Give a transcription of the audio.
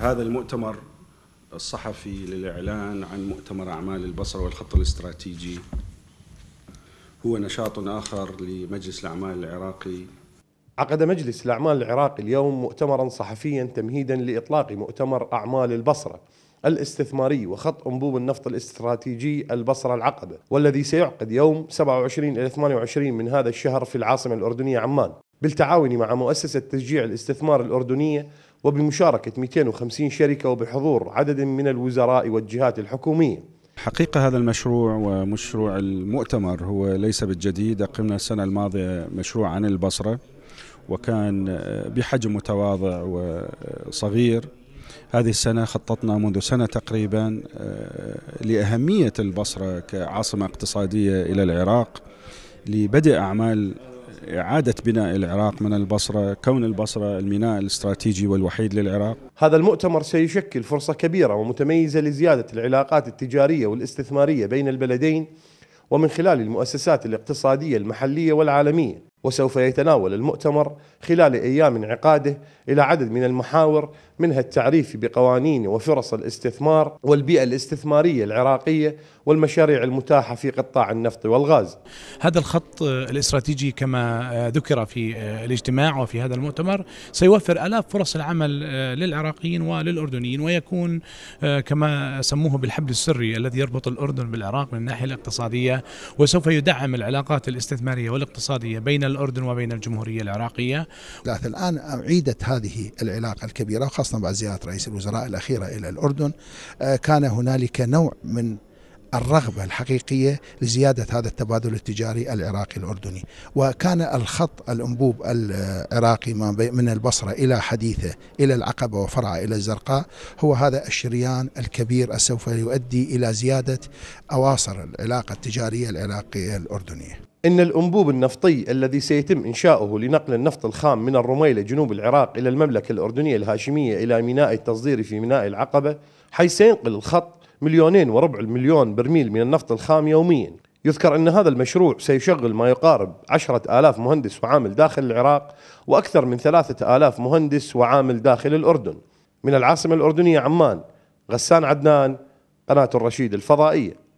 هذا المؤتمر الصحفي للإعلان عن مؤتمر أعمال البصرة والخط الاستراتيجي هو نشاط آخر لمجلس الأعمال العراقي عقد مجلس الأعمال العراقي اليوم مؤتمرا صحفيا تمهيدا لإطلاق مؤتمر أعمال البصرة الاستثماري وخط أنبوب النفط الاستراتيجي البصرة العقبة والذي سيعقد يوم 27 إلى 28 من هذا الشهر في العاصمة الأردنية عمان بالتعاون مع مؤسسة تشجيع الاستثمار الأردنية وبمشاركة 250 شركة وبحضور عدد من الوزراء والجهات الحكومية حقيقة هذا المشروع ومشروع المؤتمر هو ليس بالجديد أقمنا السنة الماضية مشروع عن البصرة وكان بحجم متواضع وصغير هذه السنة خططنا منذ سنة تقريبا آه، لأهمية البصرة كعاصمة اقتصادية إلى العراق لبدء أعمال إعادة بناء العراق من البصرة كون البصرة الميناء الاستراتيجي والوحيد للعراق هذا المؤتمر سيشكل فرصة كبيرة ومتميزة لزيادة العلاقات التجارية والاستثمارية بين البلدين ومن خلال المؤسسات الاقتصادية المحلية والعالمية وسوف يتناول المؤتمر خلال ايام انعقاده الى عدد من المحاور منها التعريف بقوانين وفرص الاستثمار والبيئه الاستثماريه العراقيه والمشاريع المتاحه في قطاع النفط والغاز. هذا الخط الاستراتيجي كما ذكر في الاجتماع وفي هذا المؤتمر سيوفر الاف فرص العمل للعراقيين وللاردنيين ويكون كما سموه بالحبل السري الذي يربط الاردن بالعراق من الناحيه الاقتصاديه وسوف يدعم العلاقات الاستثماريه والاقتصاديه بين الأردن وبين الجمهورية العراقية ثلاثة الآن أعيدت هذه العلاقة الكبيرة وخاصة بعد زيارة رئيس الوزراء الأخيرة إلى الأردن آه، كان هنالك نوع من الرغبة الحقيقية لزيادة هذا التبادل التجاري العراقي الأردني وكان الخط الأنبوب العراقي من البصرة إلى حديثة إلى العقبة وفرعة إلى الزرقاء هو هذا الشريان الكبير سوف يؤدي إلى زيادة أواصر العلاقة التجارية العراقية الأردنية إن الأنبوب النفطي الذي سيتم إنشاؤه لنقل النفط الخام من الرميلة جنوب العراق إلى المملكة الأردنية الهاشمية إلى ميناء التصدير في ميناء العقبة حيث سينقل الخط مليونين وربع المليون برميل من النفط الخام يوميا يذكر أن هذا المشروع سيشغل ما يقارب عشرة آلاف مهندس وعامل داخل العراق وأكثر من ثلاثة آلاف مهندس وعامل داخل الأردن من العاصمة الأردنية عمان غسان عدنان قناة الرشيد الفضائية